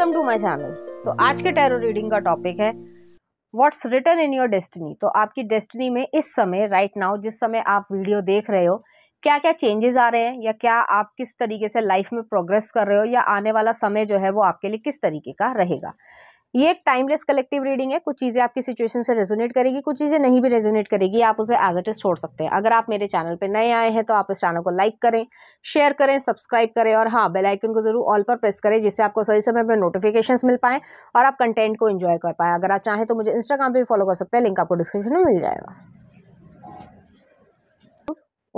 Welcome to my channel तो आज के टैरो रीडिंग का टॉपिक है what's return in your destiny तो आपकी डेस्टिनी में इस समय राइट right नाउ जिस समय आप वीडियो देख रहे हो क्या क्या चेंजेस आ रहे हैं या क्या आप किस तरीके से लाइफ में प्रोग्रेस कर रहे हो या आने वाला समय जो है वो आपके लिए किस तरीके का रहेगा ये एक टाइमलेस कलेक्टिव रीडिंग है कुछ चीज़ें आपकी सिचुएशन से रेजोनेट करेगी कुछ चीज़ें नहीं भी रेजोनेट करेगी आप उसे एज इट इज़ छोड़ सकते हैं अगर आप मेरे चैनल पर नए आए हैं तो आप इस चैनल को लाइक करें शेयर करें सब्सक्राइब करें और हाँ बेल आइकन को ज़रूर ऑल पर प्रेस करें जिससे आपको सही समय पर नोटिफिकेशन मिल पाए और आप कंटेंट को इन्जॉय कर पाएँ अगर आप चाहें तो मुझे इंस्टाग्राम पर भी फॉलो कर सकते हैं लिंक आपको डिस्क्रिप्शन में मिल जाएगा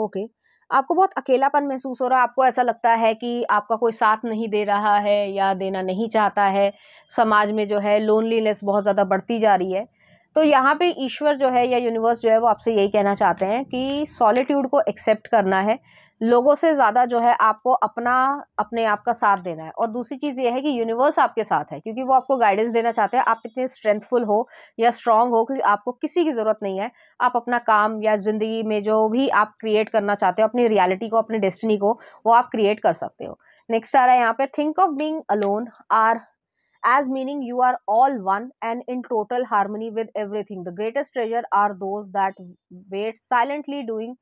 ओके okay. आपको बहुत अकेलापन महसूस हो रहा है आपको ऐसा लगता है कि आपका कोई साथ नहीं दे रहा है या देना नहीं चाहता है समाज में जो है लोनलीनेस बहुत ज़्यादा बढ़ती जा रही है तो यहाँ पे ईश्वर जो है या यूनिवर्स जो है वो आपसे यही कहना चाहते हैं कि सॉलिट्यूड को एक्सेप्ट करना है लोगों से ज़्यादा जो है आपको अपना अपने आप का साथ देना है और दूसरी चीज़ ये है कि यूनिवर्स आपके साथ है क्योंकि वो आपको गाइडेंस देना चाहते हैं आप इतने स्ट्रेंथफुल हो या स्ट्रांग हो कि आपको किसी की ज़रूरत नहीं है आप अपना काम या ज़िंदगी में जो भी आप क्रिएट करना चाहते हो अपनी रियलिटी को अपनी डेस्टिनी को वो आप क्रिएट कर सकते हो नेक्स्ट आ रहा है यहाँ पे think of being alone or meaning you are all one and in total harmony with everything the greatest treasure are those that wait silently doing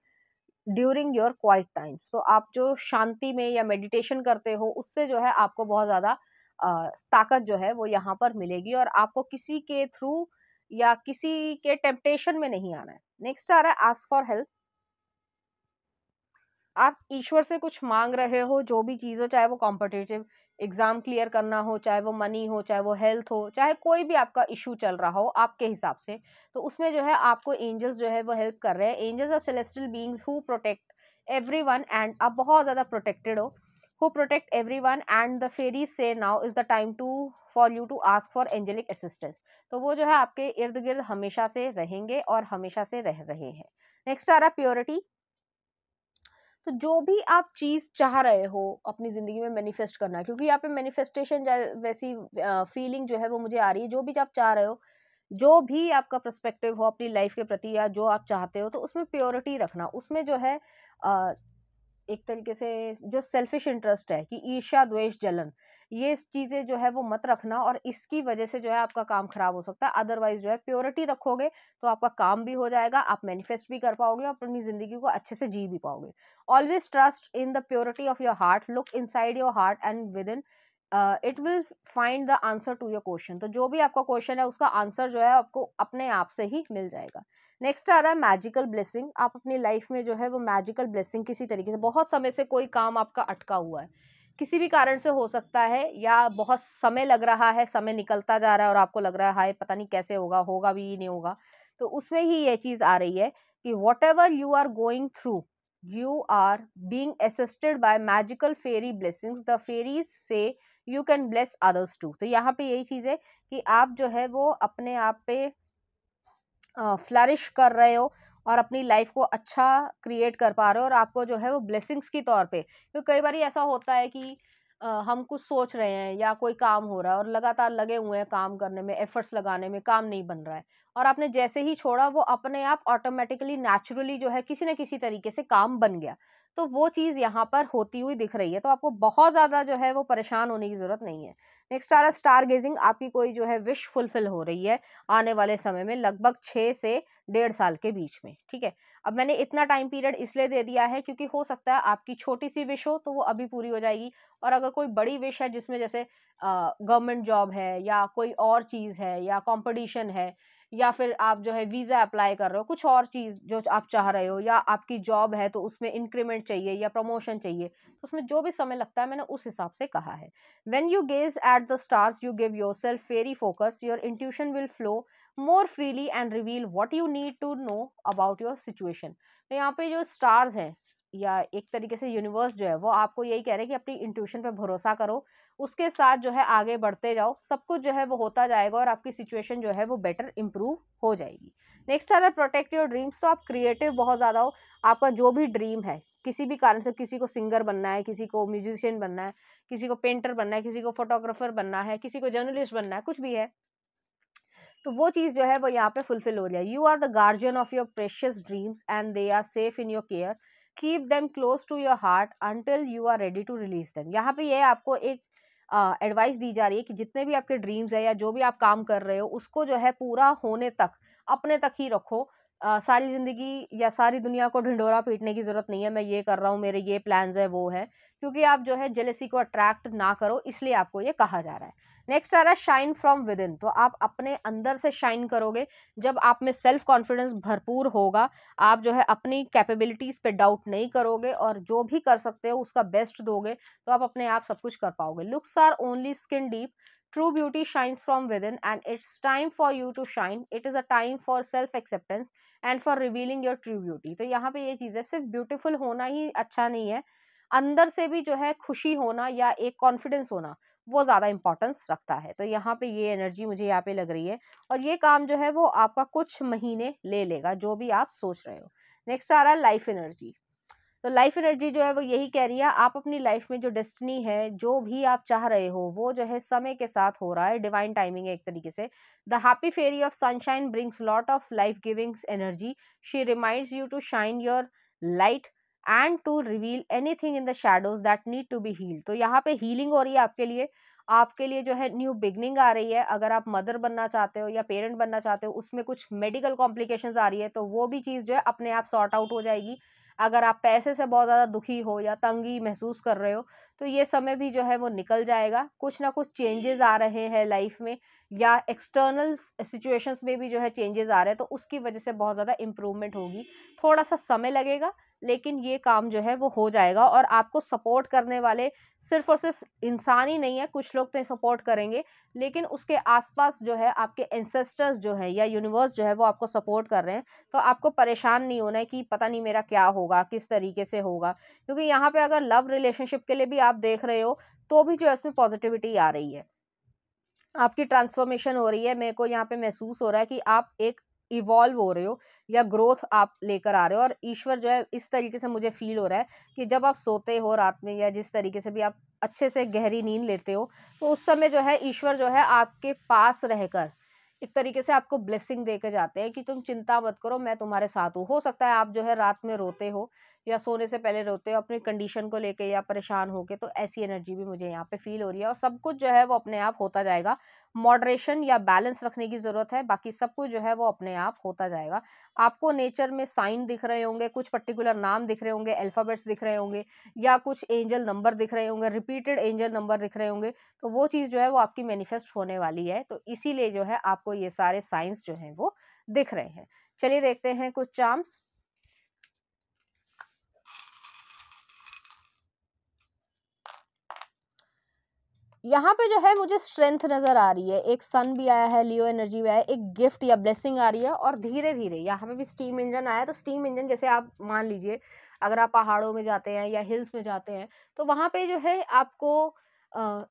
during your quiet times तो आप जो शांति में या मेडिटेशन करते हो उससे जो है आपको बहुत ज़्यादा ताकत जो है वो यहाँ पर मिलेगी और आपको किसी के थ्रू या किसी के टेम्पटेशन में नहीं आना है नेक्स्ट आ रहा है आस्क फॉर हेल्प आप ईश्वर से कुछ मांग रहे हो जो भी चीज़ हो चाहे वो कॉम्पिटेटिव एग्ज़ाम क्लियर करना हो चाहे वो मनी हो चाहे वो हेल्थ हो चाहे कोई भी आपका इशू चल रहा हो आपके हिसाब से तो उसमें जो है आपको एंजल्स जो है वो हेल्प कर रहे हैं angels are celestial beings who protect everyone and आप बहुत ज़्यादा प्रोटेक्टेड हो who protect everyone and the fairy say now is the time to for you to ask for angelic assistance तो वो जो है आपके इर्द गिर्द हमेशा से रहेंगे और हमेशा से रह रहे हैं नेक्स्ट आ रहा प्योरिटी तो जो भी आप चीज़ चाह रहे हो अपनी ज़िंदगी में मैनिफेस्ट करना क्योंकि यहाँ पे मैनिफेस्टेशन वैसी फीलिंग जो है वो मुझे आ रही है जो भी आप चाह रहे हो जो भी आपका पर्सपेक्टिव हो अपनी लाइफ के प्रति या जो आप चाहते हो तो उसमें प्योरिटी रखना उसमें जो है एक तरीके से जो सेल्फिश इंटरेस्ट है कि ईर्ष्या द्वेष जलन ये चीज़ें जो है वो मत रखना और इसकी वजह से जो है आपका काम खराब हो सकता है अदरवाइज जो है प्योरिटी रखोगे तो आपका काम भी हो जाएगा आप मैनिफेस्ट भी कर पाओगे और अपनी ज़िंदगी को अच्छे से जी भी पाओगे always trust in the purity of your heart look in your heart and within it will find the answer to your question तो जो भी आपका क्वेश्चन है उसका आंसर जो है आपको अपने आप से ही मिल जाएगा नेक्स्ट आ रहा है मैजिकल ब्लेसिंग आप अपनी लाइफ में जो है वो मैजिकल ब्लेसिंग किसी तरीके से बहुत समय से कोई काम आपका अटका हुआ है किसी भी कारण से हो सकता है या बहुत समय लग रहा है समय निकलता जा रहा है और आपको लग रहा है हाय पता नहीं कैसे होगा होगा भी नहीं होगा तो उसमें ही ये चीज़ आ रही है कि whatever you are going through you are being assisted by magical fairy blessings the fairies say you can bless others too तो यहाँ पे यही चीज़ है कि आप जो है वो अपने आप पे फ्लरिश कर रहे हो और अपनी लाइफ को अच्छा क्रिएट कर पा रहे हो और आपको जो है वो ब्लेसिंग्स के तौर पे क्योंकि कई बार ऐसा होता है कि हम कुछ सोच रहे हैं या कोई काम हो रहा है और लगातार लगे हुए हैं काम करने में एफर्ट्स लगाने में काम नहीं बन रहा है और आपने जैसे ही छोड़ा वो अपने आप ऑटोमेटिकली नेचुरली जो है किसी न किसी तरीके से काम बन गया तो वो चीज़ यहाँ पर होती हुई दिख रही है तो आपको बहुत ज़्यादा जो है वो परेशान होने की ज़रूरत नहीं है नेक्स्ट आ रहा स्टार गेजिंग आपकी कोई जो है विश फुलफिल हो रही है आने वाले समय में लगभग छः से डेढ़ साल के बीच में ठीक है अब मैंने इतना टाइम पीरियड इसलिए दे दिया है क्योंकि हो सकता है आपकी छोटी सी विश हो तो वो अभी पूरी हो जाएगी और अगर कोई बड़ी विश है जिसमें जैसे गवर्नमेंट जॉब है या कोई और चीज़ है या कॉम्पिटिशन है या फिर आप जो है वीज़ा अप्लाई कर रहे हो कुछ और चीज़ जो आप चाह रहे हो या आपकी जॉब है तो उसमें इंक्रीमेंट चाहिए या प्रमोशन चाहिए तो उसमें जो भी समय लगता है मैंने उस हिसाब से कहा है when you gaze at the stars you give yourself very focus your intuition will flow more freely and reveal what you need to know about your situation तो यहाँ पे जो स्टार्स हैं या एक तरीके से यूनिवर्स जो है वो आपको यही कह रहे हैं कि अपनी इंट्यूशन पे भरोसा करो उसके साथ जो है आगे बढ़ते जाओ सब कुछ जो है वो होता जाएगा और आपकी सिचुएशन जो है वो बेटर इम्प्रूव हो जाएगी नेक्स्ट अगर प्रोटेक्ट योर ड्रीम्स तो आप क्रिएटिव बहुत ज़्यादा हो आपका जो भी ड्रीम है किसी भी कारण से किसी को सिंगर बनना है किसी को म्यूजिशियन बनना है किसी को पेंटर बनना है किसी को फोटोग्राफर बनना है किसी को जर्नलिस्ट बनना है कुछ भी है तो वो चीज़ जो है वो यहाँ पे फुलफिल हो जाए you are the guardian of your precious dreams and they are safe in your care keep them close to your heart until you are ready to release them यहाँ पे ये आपको एक एडवाइस uh, दी जा रही है कि जितने भी आपके ड्रीम्स है या जो भी आप काम कर रहे हो उसको जो है पूरा होने तक अपने तक ही रखो आ, सारी ज़िंदगी या सारी दुनिया को ढिंडोरा पीटने की ज़रूरत नहीं है मैं ये कर रहा हूँ मेरे ये प्लान्स है वो है क्योंकि आप जो है जेलेसी को अट्रैक्ट ना करो इसलिए आपको ये कहा जा रहा है नेक्स्ट आ रहा है शाइन फ्रॉम विद इन तो आप अपने अंदर से शाइन करोगे जब आप में सेल्फ कॉन्फिडेंस भरपूर होगा आप जो है अपनी कैपेबिलिटीज़ पे डाउट नहीं करोगे और जो भी कर सकते हो उसका बेस्ट दोगे तो आप अपने आप सब कुछ कर पाओगे looks are only skin deep True beauty shines from within, and it's time for you to shine. It is a time for self acceptance and for revealing your true beauty. तो यहाँ पे ये चीज़ है सिर्फ beautiful होना ही अच्छा नहीं है अंदर से भी जो है खुशी होना या एक कॉन्फिडेंस होना वो ज़्यादा इंपॉर्टेंस रखता है तो यहाँ पे ये एनर्जी मुझे यहाँ पे लग रही है और ये काम जो है वो आपका कुछ महीने ले लेगा जो भी आप सोच रहे हो नेक्स्ट आ रहा है लाइफ एनर्जी तो लाइफ एनर्जी जो है वो यही कह रही है आप अपनी लाइफ में जो डेस्टिनी है जो भी आप चाह रहे हो वो जो है समय के साथ हो रहा है डिवाइन टाइमिंग है एक तरीके से the happy fairy of sunshine brings lot of life giving energy she reminds you to shine your light and to reveal anything in the shadows that need to be healed तो यहाँ पे healing हो रही है आपके लिए आपके लिए जो है न्यू बिगनिंग आ रही है अगर आप मदर बनना चाहते हो या पेरेंट बनना चाहते हो उसमें कुछ मेडिकल कॉम्प्लिकेशंस आ रही है तो वो भी चीज़ जो है अपने आप सॉर्ट आउट हो जाएगी अगर आप पैसे से बहुत ज़्यादा दुखी हो या तंगी महसूस कर रहे हो तो ये समय भी जो है वो निकल जाएगा कुछ ना कुछ चेंजेस आ रहे हैं लाइफ में या एक्सटर्नल सिचुएशंस में भी जो है चेंजेस आ रहे हैं तो उसकी वजह से बहुत ज़्यादा इम्प्रूवमेंट होगी थोड़ा सा समय लगेगा लेकिन ये काम जो है वो हो जाएगा और आपको सपोर्ट करने वाले सिर्फ और सिर्फ इंसान ही नहीं है कुछ लोग तो सपोर्ट करेंगे लेकिन उसके आसपास जो है आपके एंसेस्टर्स जो है या यूनिवर्स जो है वो आपको सपोर्ट कर रहे हैं तो आपको परेशान नहीं होना है कि पता नहीं मेरा क्या होगा किस तरीके से होगा क्योंकि यहाँ पर अगर लव रिलेशनशिप के लिए भी आप देख रहे हो तो भी जो है उसमें पॉजिटिविटी आ रही है आपकी ट्रांसफॉर्मेशन हो रही है मेरे को यहाँ पे महसूस हो रहा है कि आप एक इवॉल्व हो रहे हो या ग्रोथ आप लेकर आ रहे हो और ईश्वर जो है इस तरीके से मुझे फील हो रहा है कि जब आप सोते हो रात में या जिस तरीके से भी आप अच्छे से गहरी नींद लेते हो तो उस समय जो है ईश्वर जो है आपके पास रहकर एक तरीके से आपको ब्लेसिंग दे जाते हैं कि तुम चिंता मत करो मैं तुम्हारे साथ हूँ हो सकता है आप जो है रात में रोते हो या सोने से पहले रोते हो अपनी कंडीशन को लेके या परेशान होके तो ऐसी एनर्जी भी मुझे यहाँ पे फील हो रही है और सब कुछ जो है वो अपने आप होता जाएगा मॉडरेशन या बैलेंस रखने की ज़रूरत है बाकी सब कुछ जो है वो अपने आप होता जाएगा आपको नेचर में साइन दिख रहे होंगे कुछ पर्टिकुलर नाम दिख रहे होंगे अल्फ़ाबेट्स दिख रहे होंगे या कुछ एंजल नंबर दिख रहे होंगे रिपीटेड एंजल नंबर दिख रहे होंगे तो वो चीज़ जो है वो आपकी मैनिफेस्ट होने वाली है तो इसीलिए जो है आपको ये सारे साइंस जो हैं वो दिख रहे हैं चलिए देखते हैं कुछ चार्म्स यहाँ पे जो है मुझे स्ट्रेंथ नज़र आ रही है एक सन भी आया है लियो एनर्जी भी आया है एक गिफ्ट या ब्लेसिंग आ रही है और धीरे धीरे यहाँ पे भी स्टीम इंजन आया तो स्टीम इंजन जैसे आप मान लीजिए अगर आप पहाड़ों में जाते हैं या हिल्स में जाते हैं तो वहाँ पे जो है आपको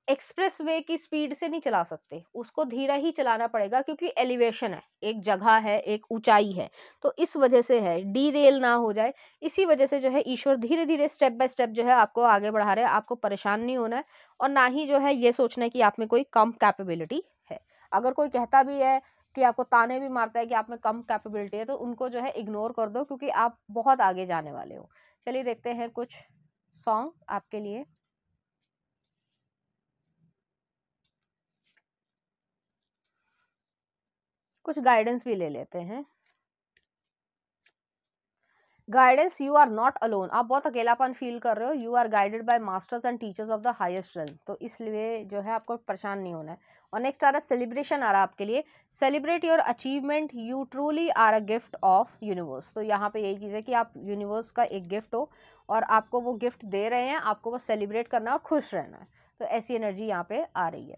एक्सप्रेस वे की स्पीड से नहीं चला सकते उसको धीरा ही चलाना पड़ेगा क्योंकि एलिवेशन है एक जगह है एक ऊंचाई है तो इस वजह से है डी रेल ना हो जाए इसी वजह से जो है ईश्वर धीरे धीरे स्टेप बाय स्टेप जो है आपको आगे बढ़ा रहे हैं आपको परेशान नहीं होना है और ना ही जो है ये सोचना है कि आप में कोई कम कैपेबिलिटी है अगर कोई कहता भी है कि आपको ताने भी मारता है कि आप में कम कैपेबिलिटी है तो उनको जो है इग्नोर कर दो क्योंकि आप बहुत आगे जाने वाले हो चलिए देखते हैं कुछ सॉन्ग आपके लिए कुछ गाइडेंस भी ले लेते हैं guidance you are not alone आप बहुत अकेलापन फील कर रहे हो you are guided by masters and teachers of the highest realm तो इसलिए जो है आपको परेशान नहीं होना है और नेक्स्ट आ रहा है सेलिब्रेशन आ रहा है आपके लिए celebrate your achievement you truly are a gift of universe तो यहाँ पे यही चीज़ है कि आप यूनिवर्स का एक गिफ्ट हो और आपको वो गिफ्ट दे रहे हैं आपको वो सेलिब्रेट करना और खुश रहना है तो ऐसी एनर्जी यहाँ पे आ रही है